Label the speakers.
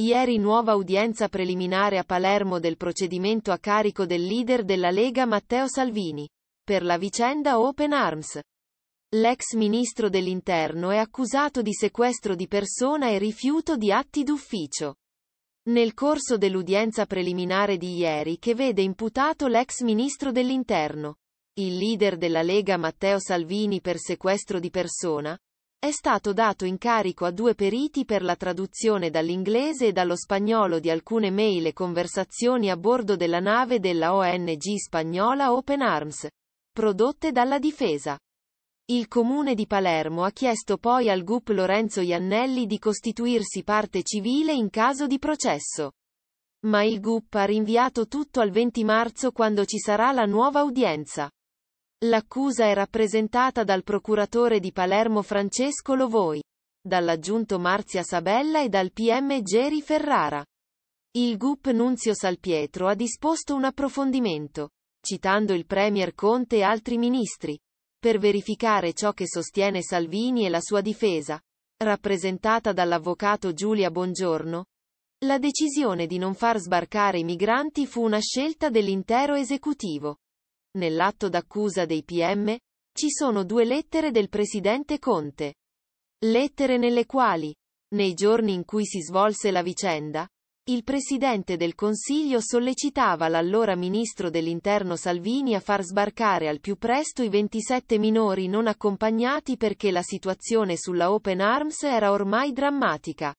Speaker 1: Ieri nuova udienza preliminare a Palermo del procedimento a carico del leader della Lega Matteo Salvini. Per la vicenda Open Arms. L'ex ministro dell'Interno è accusato di sequestro di persona e rifiuto di atti d'ufficio. Nel corso dell'udienza preliminare di ieri che vede imputato l'ex ministro dell'Interno, il leader della Lega Matteo Salvini per sequestro di persona, è stato dato incarico a due periti per la traduzione dall'inglese e dallo spagnolo di alcune mail e conversazioni a bordo della nave della ONG spagnola Open Arms, prodotte dalla difesa. Il comune di Palermo ha chiesto poi al GUP Lorenzo Iannelli di costituirsi parte civile in caso di processo. Ma il GUP ha rinviato tutto al 20 marzo quando ci sarà la nuova udienza. L'accusa è rappresentata dal procuratore di Palermo Francesco Lovoi, dall'aggiunto Marzia Sabella e dal PM Geri Ferrara. Il GUP Nunzio Salpietro ha disposto un approfondimento, citando il Premier Conte e altri ministri, per verificare ciò che sostiene Salvini e la sua difesa, rappresentata dall'avvocato Giulia Bongiorno. La decisione di non far sbarcare i migranti fu una scelta dell'intero esecutivo. Nell'atto d'accusa dei PM, ci sono due lettere del presidente Conte. Lettere nelle quali, nei giorni in cui si svolse la vicenda, il Presidente del Consiglio sollecitava l'allora Ministro dell'Interno Salvini a far sbarcare al più presto i 27 minori non accompagnati perché la situazione sulla Open Arms era ormai drammatica.